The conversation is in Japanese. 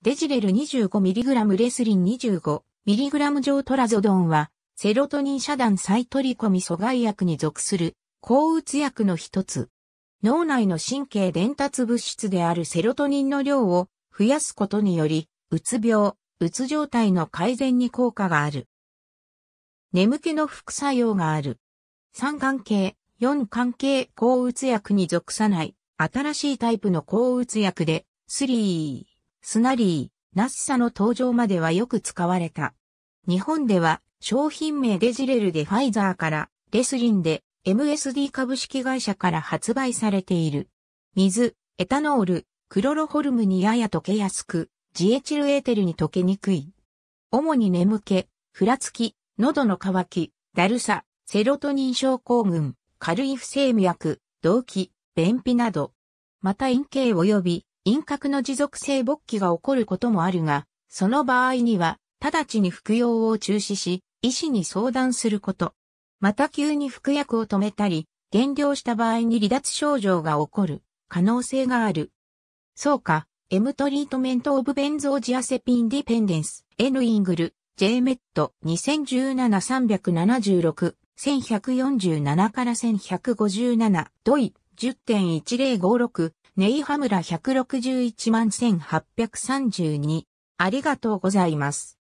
デジレル 25mg レスリン 25mg 上トラゾドンは、セロトニン遮断再取り込み阻害薬に属する抗うつ薬の一つ。脳内の神経伝達物質であるセロトニンの量を増やすことにより、うつ病、うつ状態の改善に効果がある。眠気の副作用がある。三関係、四関係抗うつ薬に属さない新しいタイプの抗うつ薬で、3。スナリー、ナッサの登場まではよく使われた。日本では商品名デジレルでファイザーからレスリンで MSD 株式会社から発売されている。水、エタノール、クロロホルムにやや溶けやすく、ジエチルエーテルに溶けにくい。主に眠気、ふらつき、喉の渇き、だるさ、セロトニン症候群、軽い不整脈、動悸、便秘など。また陰茎及び陰核の持続性勃起が起こることもあるが、その場合には、直ちに服用を中止し、医師に相談すること。また急に服薬を止めたり、減量した場合に離脱症状が起こる可能性がある。そうか、M トリートメントオブベンゾージアセピンディペンデンス、N イングル、J メット2017-376、1147から1157、ドイ10.1056、ネイハムラ161万1832。ありがとうございます。